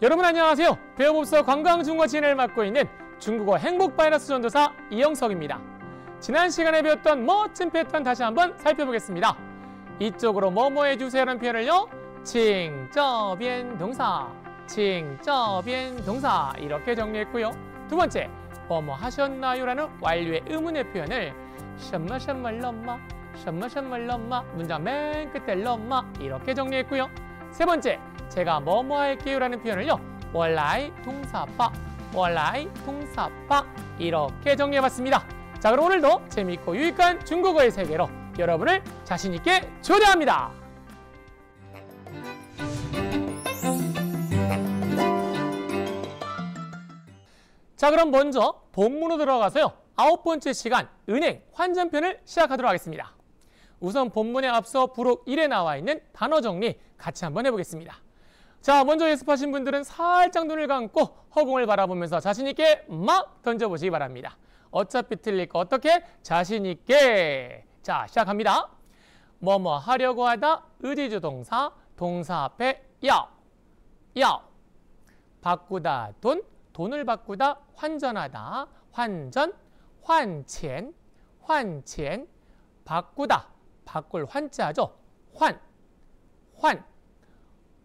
여러분 안녕하세요. 배워봅서 관광중과 진행을 맡고 있는 중국어 행복바이러스 전도사 이영석입니다. 지난 시간에 배웠던 멋진 패턴 다시 한번 살펴보겠습니다. 이쪽으로 뭐뭐 해주세요라는 표현을요. 칭저변 동사, 칭저변 동사 이렇게 정리했고요. 두 번째, 뭐뭐 하셨나요라는 완료의 의문의 표현을 셔마셔말럼마, 셔마셔말럼마 문장 맨 끝에 럼마 이렇게 정리했고요. 세 번째, 제가 뭐뭐 할게요라는 표현을요. 원라이 동사빡, 원라이 동사빡 이렇게 정리해봤습니다. 자 그럼 오늘도 재미있고 유익한 중국어의 세계로 여러분을 자신 있게 초대합니다. 자 그럼 먼저 본문으로 들어가서요. 아홉 번째 시간 은행 환전편을 시작하도록 하겠습니다. 우선 본문에 앞서 부록 1에 나와 있는 단어 정리 같이 한번 해보겠습니다. 자, 먼저 예습하신 분들은 살짝 눈을 감고 허공을 바라보면서 자신 있게 막 던져보시기 바랍니다. 어차피 틀릴 거 어떻게? 자신 있게. 자, 시작합니다. 뭐뭐 하려고 하다 의지주 동사, 동사 앞에 여 여. 바꾸다 돈, 돈을 바꾸다 환전하다, 환전, 환첸, 환첸. 바꾸다, 바꿀 환자죠. 환, 환.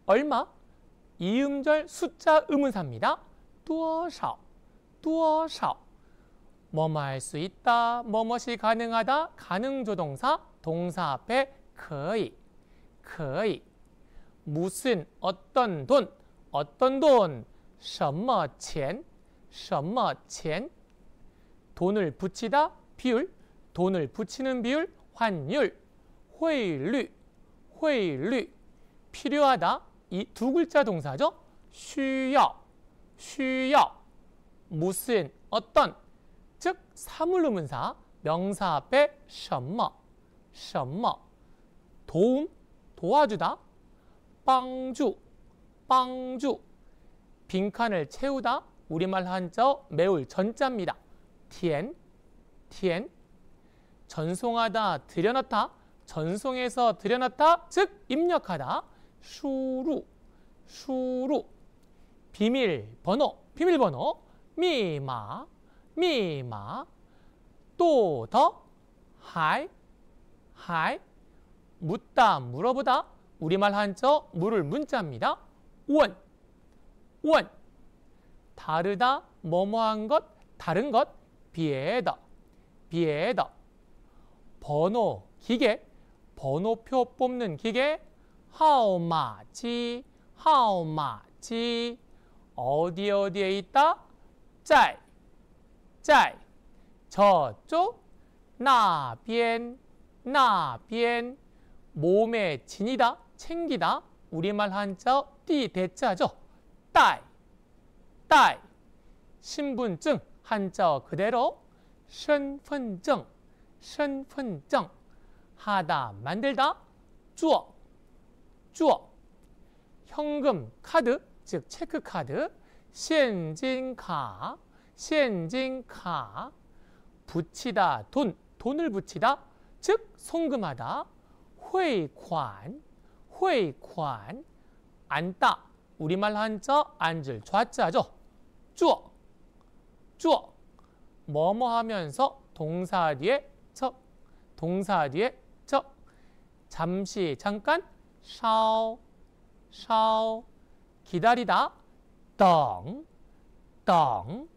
얼마? 이음절 숫자 의문사입니다. 뚜어샤, 뚜 뭐뭐 할수 있다, 뭐뭐시 가능하다, 가능조동사, 동사 앞에 거의, 거의. 무슨, 어떤 돈, 어떤 돈, 什么钱,什么钱. 돈을 붙이다, 비율, 돈을 붙이는 비율, 환율, 회류, 회류. 필요하다, 이두 글자 동사죠. 쉬어쉬어 무슨, 어떤, 즉 사물로 문사, 명사 앞에 什么,什么, 도움, 도와주다, 빵주, 빵주, 빈칸을 채우다, 우리말 한자매울 전자입니다. 티엔, 티엔, 전송하다, 들여놨다, 전송해서 들여놨다, 즉 입력하다, 수루, 수루. 비밀번호, 비밀번호. 미마, 미마. 또 더, 하이, 하이. 묻다, 물어보다. 우리말 한자, 물을 문자입니다. 원, 원. 다르다, 뭐뭐한 것, 다른 것. 비에다, 비에다. 번호, 기계. 번호표 뽑는 기계. h 마치 much, 어디 어디에 있다? 짜이, 저쪽, 나변, 나변. 몸에 지니다, 챙기다. 우리말 한자 띠 대자죠. 딸 딸. 신분증 한자 그대로 신분증, 신분증. 하다, 만들다, 주어. 주어, 현금, 카드, 즉 체크카드, 현진카, 현진카, 붙이다, 돈, 돈을 붙이다, 즉 송금하다, 회관, 회관, 앉다, 우리말 한자 앉을 좌자죠. 주어, 주어, 뭐뭐 하면서 동사 뒤에 적, 동사 뒤에 적, 잠시, 잠깐, 샤오 샤오 기다리다 덩덩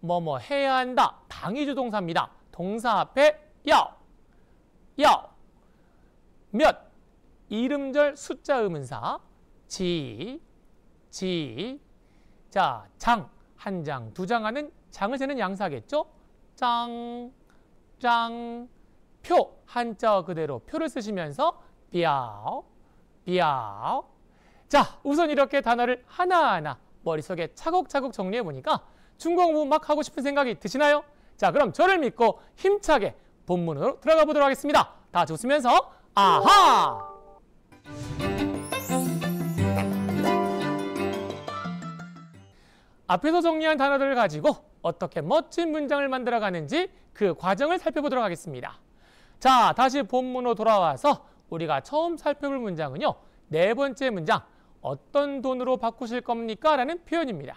뭐 뭐 해야 한다 당이 주동사입니다. 동사 앞에 여여 몇, 이름절 숫자 의문사, 지, 지, 자, 장, 한 장, 두장 하는 장을 세는 양사겠죠? 짱, 짱, 표, 한자 그대로 표를 쓰시면서 뼈, 삐아오. 자, 우선 이렇게 단어를 하나하나 머릿속에 차곡차곡 정리해 보니까 중국어 막 하고 싶은 생각이 드시나요? 자, 그럼 저를 믿고 힘차게 본문으로 들어가 보도록 하겠습니다. 다 웃으면서 아하! 앞에서 정리한 단어들을 가지고 어떻게 멋진 문장을 만들어가는지 그 과정을 살펴보도록 하겠습니다. 자, 다시 본문으로 돌아와서 우리가 처음 살펴볼 문장은요. 네 번째 문장, 어떤 돈으로 바꾸실 겁니까? 라는 표현입니다.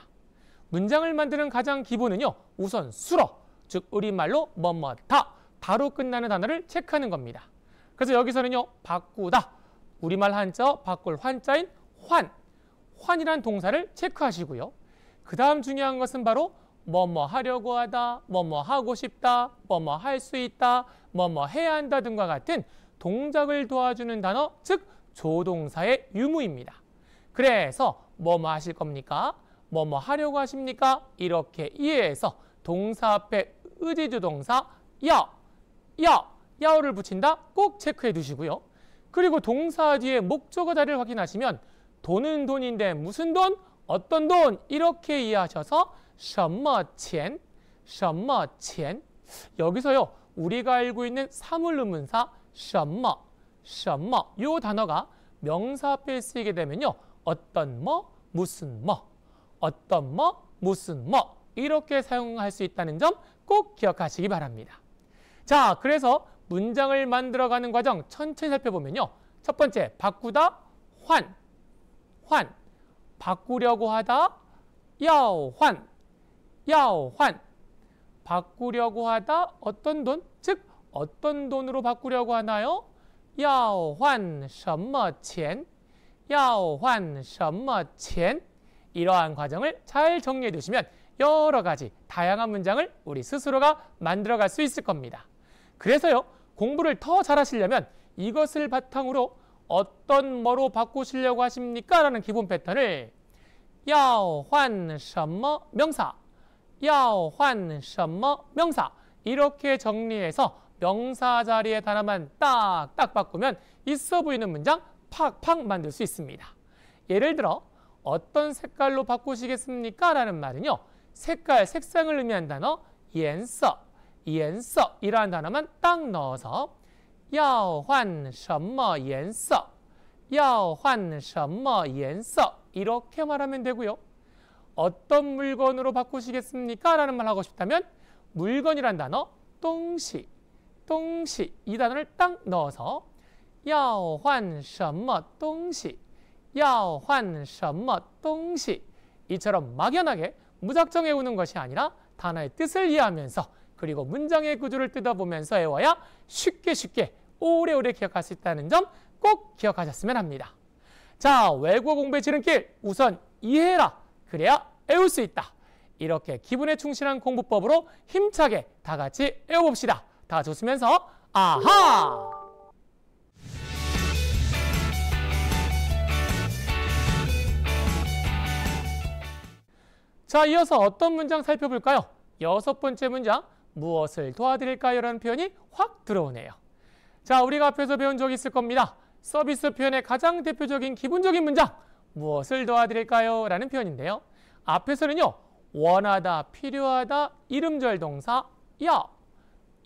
문장을 만드는 가장 기본은요. 우선 수로, 즉 우리말로 뭐뭐다, 다로 끝나는 단어를 체크하는 겁니다. 그래서 여기서는요. 바꾸다, 우리말 한자어 바꿀 환자인 환, 환이란 동사를 체크하시고요. 그 다음 중요한 것은 바로 뭐뭐 하려고 하다, 뭐뭐 하고 싶다, 뭐뭐 할 수 있다, 뭐뭐 해야 한다 등과 같은 동작을 도와주는 단어, 즉 조동사의 유무입니다. 그래서 뭐뭐 하실 겁니까? 뭐뭐 하려고 하십니까? 이렇게 이해해서 동사 앞에 의지조동사 야, 야, 야어를 붙인다 꼭 체크해 두시고요. 그리고 동사 뒤에 목적어 자리를 확인하시면 돈은 돈인데 무슨 돈? 어떤 돈? 이렇게 이해하셔서 什么钱,什么钱 여기서요. 우리가 알고 있는 사물의문사 셔머, 셔머 요 단어가 명사 앞에 쓰이게 되면요. 어떤 뭐, 무슨 뭐, 어떤 뭐, 무슨 뭐 이렇게 사용할 수 있다는 점 꼭 기억하시기 바랍니다. 자, 그래서 문장을 만들어가는 과정 천천히 살펴보면요. 첫 번째, 바꾸다, 환, 환. 바꾸려고 하다, 야환, 야환. 바꾸려고 하다, 어떤 돈, 즉 어떤 돈으로 바꾸려고 하나요? 要换什么钱?要换什么钱? 이러한 과정을 잘 정리해 두시면 여러 가지 다양한 문장을 우리 스스로가 만들어갈 수 있을 겁니다. 그래서요, 공부를 더 잘하시려면 이것을 바탕으로 어떤 뭐로 바꾸시려고 하십니까? 라는 기본 패턴을 要换什么 명사 要换什么 명사 이렇게 정리해서 명사 자리에 단어만 딱딱 바꾸면 있어 보이는 문장 팍팍 만들 수 있습니다. 예를 들어 어떤 색깔로 바꾸시겠습니까? 라는 말은요. 색깔, 색상을 의미한 단어 연서, 연서 이러한 단어만 딱 넣어서 要换什么颜色?要换什么颜色? 이렇게 말하면 되고요. 어떤 물건으로 바꾸시겠습니까? 라는 말 하고 싶다면 물건이란 단어 동시 동시 이 단어를 딱 넣어서 要换什么东西要换什么东西 이처럼 막연하게 무작정 외우는 것이 아니라 단어의 뜻을 이해하면서 그리고 문장의 구조를 뜯어보면서 외워야 쉽게 쉽게 오래오래 기억할 수 있다는 점 꼭 기억하셨으면 합니다. 자, 외국어 공부의 지름길 우선 이해해라. 그래야 외울 수 있다. 이렇게 기분에 충실한 공부법으로 힘차게 다 같이 외워봅시다. 다 좋으면서 아하! 자, 이어서 어떤 문장 살펴볼까요? 여섯 번째 문장, 무엇을 도와드릴까요? 라는 표현이 확 들어오네요. 자, 우리가 앞에서 배운 적이 있을 겁니다. 서비스 표현의 가장 대표적인 기본적인 문장, 무엇을 도와드릴까요? 라는 표현인데요. 앞에서는요, 원하다, 필요하다, 이름절 동사, 야,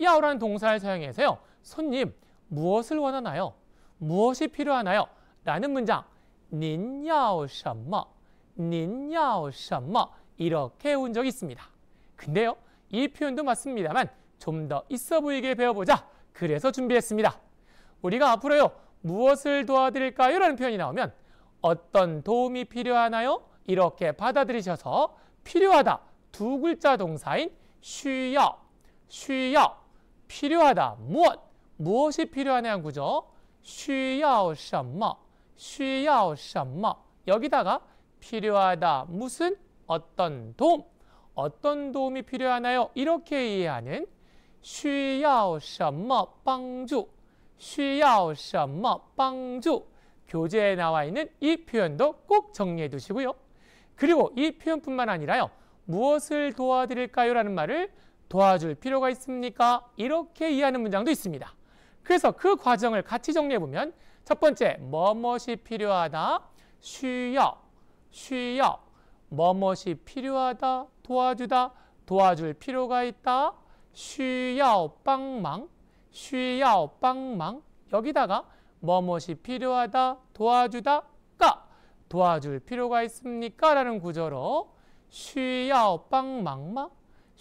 야오라는 동사를 사용해서요. 손님, 무엇을 원하나요? 무엇이 필요하나요? 라는 문장 您要什么?您要什么? 이렇게 온 적이 있습니다. 근데요, 이 표현도 맞습니다만 좀 더 있어 보이게 배워보자. 그래서 준비했습니다. 우리가 앞으로요, 무엇을 도와드릴까요? 라는 표현이 나오면 어떤 도움이 필요하나요? 이렇게 받아들이셔서 필요하다 두 글자 동사인 쉬야, 쉬야 필요하다. 무엇? 무엇이 필요하냐는 구죠需要什么?需要什么? 여기다가 필요하다. 무슨? 어떤 도움? 어떤 도움이 필요하나요? 이렇게 이해하는 需要什么帮助?需要什么帮助? 교재에 나와 있는 이 표현도 꼭 정리해 두시고요. 그리고 이 표현뿐만 아니라요. 무엇을 도와드릴까요? 라는 말을 도와줄 필요가 있습니까? 이렇게 이해하는 문장도 있습니다. 그래서 그 과정을 같이 정리해보면 첫 번째, 뭐뭇이 필요하다, 쉬여, 쉬여, 뭐뭇이 필요하다, 도와주다, 도와줄 필요가 있다, 쉬여, 빵망, 쉬여, 빵망 여기다가 뭐뭇이 필요하다, 도와주다, 까 도와줄 필요가 있습니까? 라는 구조로 쉬여, 빵망망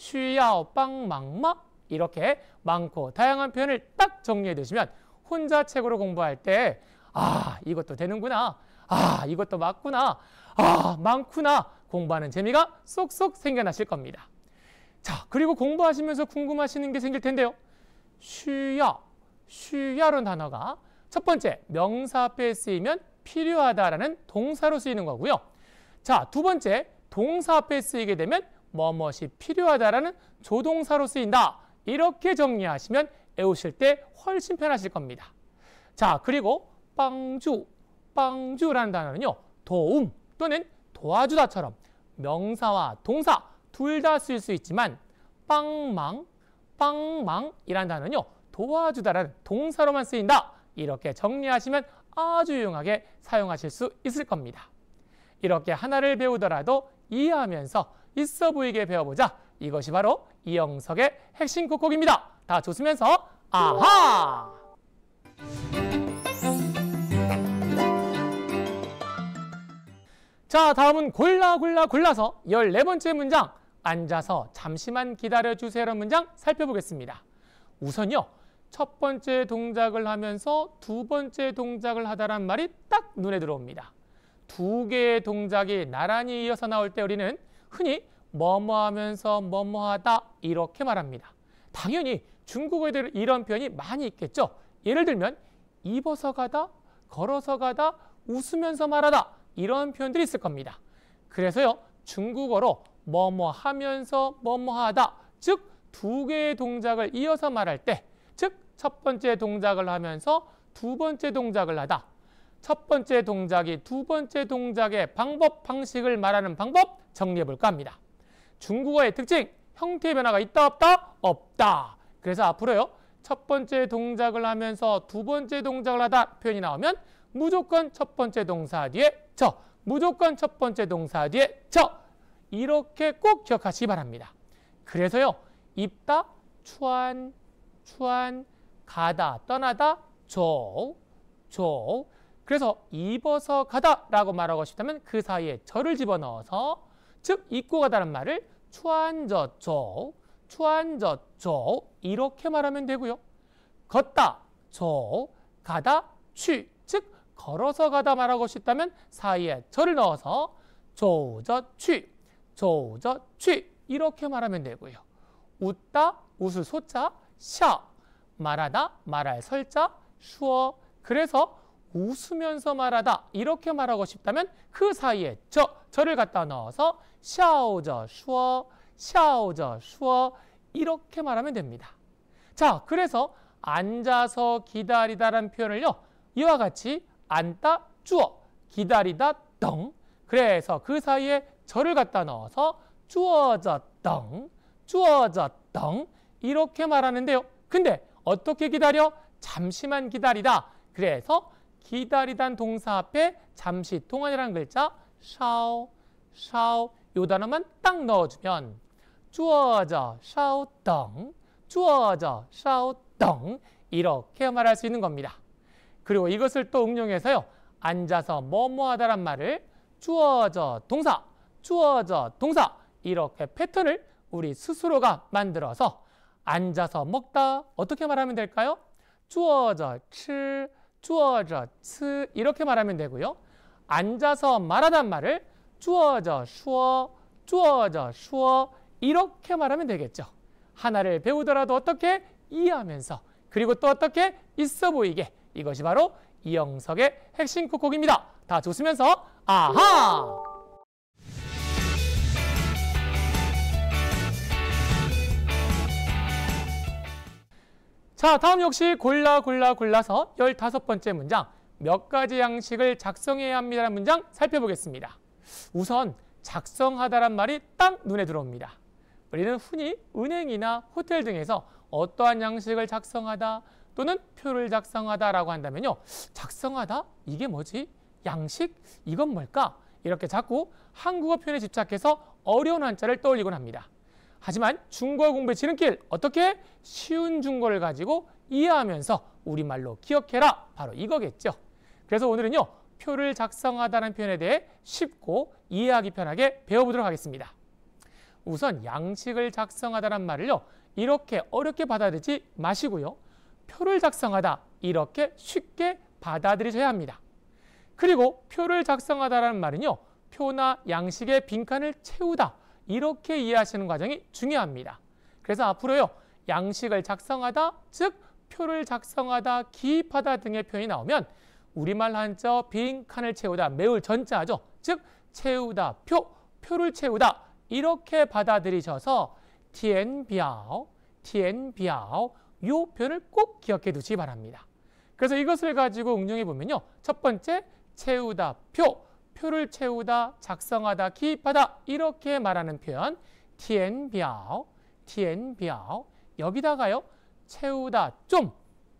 쉬야오 빵망마 이렇게 많고 다양한 표현을 딱 정리해 두시면 혼자 책으로 공부할 때 아, 이것도 되는구나. 아, 이것도 맞구나. 아, 많구나. 공부하는 재미가 쏙쏙 생겨나실 겁니다. 자, 그리고 공부하시면서 궁금하시는 게 생길 텐데요. 쉬야, 쉬야로 단어가 첫 번째, 명사 앞에 쓰이면 필요하다라는 동사로 쓰이는 거고요. 자, 두 번째, 동사 앞에 쓰이게 되면 뭐뭇이 필요하다라는 조동사로 쓰인다. 이렇게 정리하시면 외우실 때 훨씬 편하실 겁니다. 자, 그리고 빵주, 빵주라는 단어는요. 도움 또는 도와주다처럼 명사와 동사 둘 다 쓸 수 있지만 빵망, 빵망이라는 단어는요. 도와주다라는 동사로만 쓰인다. 이렇게 정리하시면 아주 유용하게 사용하실 수 있을 겁니다. 이렇게 하나를 배우더라도 이해하면서 있어 보이게 배워보자. 이것이 바로 이영석의 핵심 곡곡입니다. 다 좋으면서 아하! 자, 다음은 골라 골라 골라서 열네 번째 문장 앉아서 잠시만 기다려주세요라는 문장 살펴보겠습니다. 우선요. 첫 번째 동작을 하면서 두 번째 동작을 하다란 말이 딱 눈에 들어옵니다. 두 개의 동작이 나란히 이어서 나올 때 우리는 흔히 뭐뭐하면서 뭐뭐하다 이렇게 말합니다. 당연히 중국어에들 이런 표현이 많이 있겠죠. 예를 들면 입어서 가다, 걸어서 가다, 웃으면서 말하다 이런 표현들이 있을 겁니다. 그래서요 중국어로 뭐뭐 하면서 뭐뭐 하다 즉 두 개의 동작을 이어서 말할 때즉 첫 번째 동작을 하면서 두 번째 동작을 하다 첫 번째 동작이 두 번째 동작의 방법, 방식을 말하는 방법 정리해 볼까 합니다. 중국어의 특징, 형태의 변화가 있다 없다? 없다. 그래서 앞으로요. 첫 번째 동작을 하면서 두 번째 동작을 하다 표현이 나오면 무조건 첫 번째 동사 뒤에 저, 무조건 첫 번째 동사 뒤에 저 이렇게 꼭 기억하시기 바랍니다. 그래서요. 입다, 추한, 추한, 가다, 떠나다, 저, 저. 그래서 입어서 가다라고 말하고 싶다면 그 사이에 저를 집어넣어서 즉 입고 가다란 말을 추한저쪽, 추한저쪽 이렇게 말하면 되고요. 걷다, 저, 가다, 취, 즉 걸어서 가다 말하고싶다면 사이에 절을 넣어서 조저 취, 조저 취 이렇게 말하면 되고요. 웃다, 웃을 소자, 샤, 말하다, 말할 설자, 슈어 그래서 웃으면서 말하다 이렇게 말하고 싶다면 그 사이에 저, 저를 갖다 넣어서 샤오저 슈어, 샤오저 슈어 이렇게 말하면 됩니다. 자, 그래서 앉아서 기다리다라는 표현을요. 이와 같이 앉다 주어, 기다리다 덩. 그래서 그 사이에 저를 갖다 넣어서 주어저 덩, 주어저 덩 이렇게 말하는데요. 근데 어떻게 기다려? 잠시만 기다리다. 그래서 기다리단 동사 앞에 잠시 동안이라는 글자 샤오 샤오 요 단어만 딱 넣어주면 주어져 샤오 덩주어져 샤오 덩 이렇게 말할 수 있는 겁니다. 그리고 이것을 또 응용해서요. 앉아서 뭐뭐하다란 말을 주어져 동사, 주어져 동사 이렇게 패턴을 우리 스스로가 만들어서 앉아서 먹다 어떻게 말하면 될까요? 주어져칠 주어져 스 이렇게 말하면 되고요. 앉아서 말하단 말을 주어져 슈어 주어져 슈어 이렇게 말하면 되겠죠. 하나를 배우더라도 어떻게 이해하면서 그리고 또 어떻게 있어 보이게 이것이 바로 이영석의 핵심 콕콕입니다. 다 좋으면서 아하! 자, 다음 역시 골라 골라 골라서 열다섯 번째 문장 몇 가지 양식을 작성해야 합니다라는 문장 살펴보겠습니다. 우선 작성하다란 말이 딱 눈에 들어옵니다. 우리는 흔히 은행이나 호텔 등에서 어떠한 양식을 작성하다 또는 표를 작성하다라고 한다면요. 작성하다? 이게 뭐지? 양식? 이건 뭘까? 이렇게 자꾸 한국어 표현에 집착해서 어려운 한자를 떠올리곤 합니다. 하지만 중고 공부의 지름길 어떻게 쉬운 중고를 가지고 이해하면서 우리말로 기억해라 바로 이거겠죠. 그래서 오늘은요 표를 작성하다는 표현에 대해 쉽고 이해하기 편하게 배워보도록 하겠습니다. 우선 양식을 작성하다는 말을요 이렇게 어렵게 받아들이지 마시고요 표를 작성하다 이렇게 쉽게 받아들이셔야 합니다. 그리고 표를 작성하다는 말은요 표나 양식의 빈칸을 채우다 이렇게 이해하시는 과정이 중요합니다. 그래서 앞으로요. 양식을 작성하다, 즉 표를 작성하다, 기입하다 등의 표현이 나오면 우리말 한자 빈 칸을 채우다, 매울 전자죠. 즉 채우다, 표, 표를 채우다 이렇게 받아들이셔서 티엔비아오, 티엔비아오 요 표현을 꼭 기억해 두시기 바랍니다. 그래서 이것을 가지고 응용해 보면요. 첫 번째 채우다, 표 표를 채우다, 작성하다, 기입하다 이렇게 말하는 표현 티엔비아오, 티엔비아오 여기다가요 채우다 좀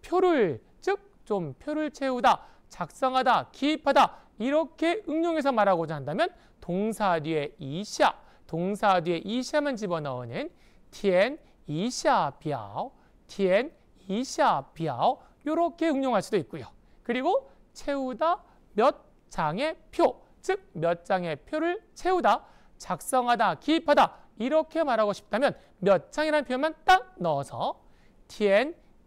표를 즉 좀 표를 채우다, 작성하다, 기입하다 이렇게 응용해서 말하고자 한다면 동사 뒤에 이샤, 동사 뒤에 이샤만 집어넣는 티엔 이샤비아오, 티엔 이샤비아오 이렇게 응용할 수도 있고요. 그리고 채우다 몇 장의 표 즉몇 장의 표를 채우다, 작성하다, 기입하다 이렇게 말하고 싶다면 몇 장이라는 표현만 딱 넣어서 t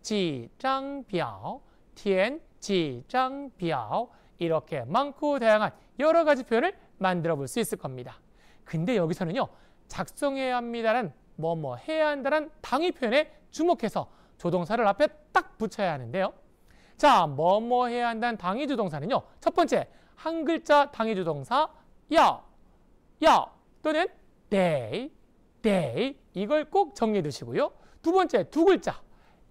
填几张表,填几张表 이렇게 많고 다양한 여러 가지 표현을 만들어 볼 수 있을 겁니다. 근데 여기서는요. 작성해야 합니다란 뭐뭐 뭐 해야 한다란 당위 표현에 주목해서 조동사를 앞에 딱 붙여야 하는데요. 자, 뭐뭐 뭐 해야 한다는 당위 조동사는요. 첫 번째, 한 글자 당해주 동사 야, 야 또는 day, day 이걸 꼭 정리해 두시고요. 두 번째 두 글자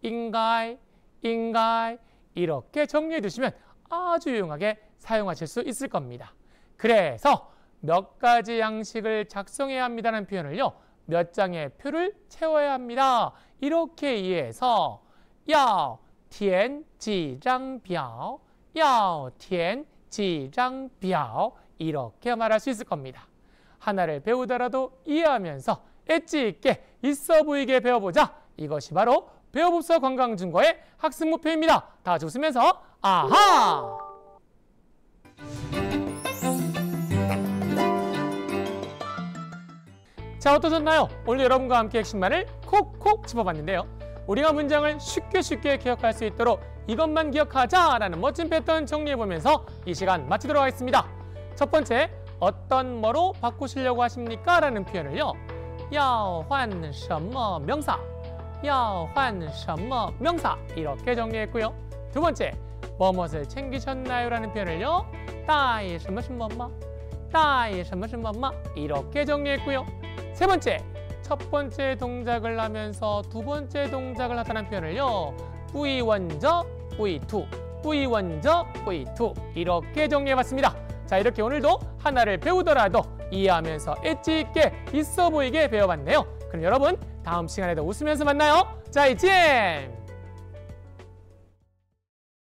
인가이, 인가이 이렇게 정리해 두시면 아주 유용하게 사용하실 수 있을 겁니다. 그래서 몇 가지 양식을 작성해야 합니다는 표현을요. 몇 장의 표를 채워야 합니다. 이렇게 이해해서 要填几张表要填 지장, 비하오 이렇게 말할 수 있을 겁니다. 하나를 배우더라도 이해하면서 엣지 있게 있어 보이게 배워보자. 이것이 바로 배워봅서 관광중과의 학습 목표입니다. 다좋으면서 아하! 자 어떠셨나요? 오늘 여러분과 함께 핵심만을 콕콕 집어봤는데요. 우리가 문장을 쉽게 쉽게 기억할 수 있도록 이것만 기억하자라는 멋진 패턴 정리해보면서 이 시간 마치도록 하겠습니다. 첫 번째, 어떤 뭐로 바꾸시려고 하십니까? 라는 표현을요. 要换什么 명사, 要换什么 명사 이렇게 정리했고요. 두 번째, 뭐뭇을 챙기셨나요? 라는 표현을요. 带什么什么吗?带什么什么吗? 이렇게 정리했고요. 세 번째, 첫 번째 동작을 하면서 두 번째 동작을 하타는 표현을요. 뿌이 원저, 뿌이 투, 뿌이 원저, 뿌이 투 이렇게 정리해봤습니다. 자 이렇게 오늘도 하나를 배우더라도 이해하면서 엣지 있게 있어 보이게 배워봤네요. 그럼 여러분 다음 시간에도 웃으면서 만나요. 자 이쯤!